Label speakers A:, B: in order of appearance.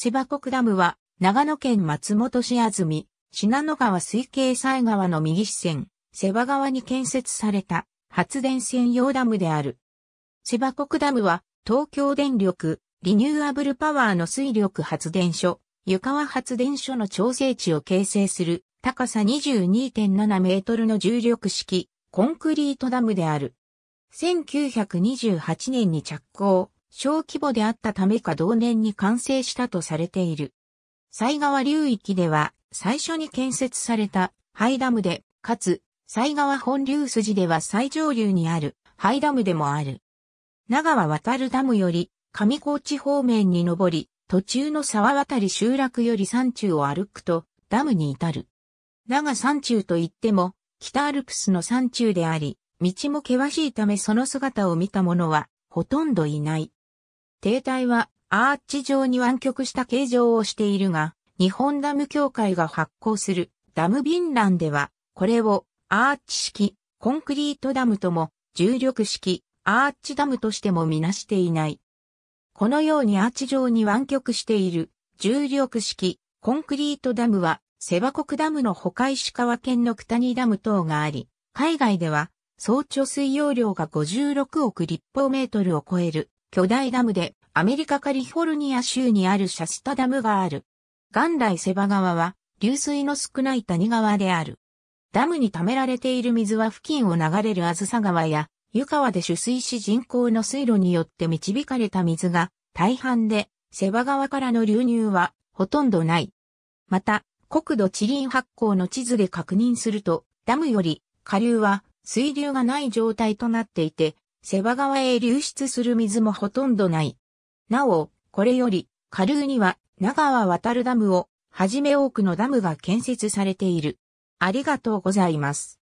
A: 芝国ダムは、長野県松本市安住、信濃川水系西川の右支線、瀬バ川に建設された発電専用ダムである。芝国ダムは、東京電力、リニューアブルパワーの水力発電所、湯川発電所の調整地を形成する、高さ22.7メートルの重力式、コンクリートダムである。1928年に着工、小規模であったためか同年に完成したとされている。西川流域では最初に建設されたハダムで、かつ西川本流筋では最上流にあるハダムでもある。長は渡るダムより上高地方面に登り、途中の沢渡り集落より山中を歩くとダムに至る。長山中といっても北アルプスの山中であり、道も険しいためその姿を見た者はほとんどいない。停滞はアーチ状に湾曲した形状をしているが、日本ダム協会が発行するダムビンランでは、これをアーチ式コンクリートダムとも重力式アーチダムとしてもみなしていない。このようにアーチ状に湾曲している重力式コンクリートダムはセバ国ダムの他石川県の北にダム等があり、海外では総貯水容量が56億立方メートルを超える巨大ダムでアメリカカリフォルニア州にあるシャスタダムがある。元来セバ川は流水の少ない谷川である。ダムに溜められている水は付近を流れるあずさ川や湯川で取水し人工の水路によって導かれた水が大半でセバ川からの流入はほとんどない。また、国土地理発行の地図で確認すると、ダムより下流は水流がない状態となっていて、瀬場川へ流出する水もほとんどない。なお、これより、下流には長川渡るダムをはじめ多くのダムが建設されている。ありがとうございます。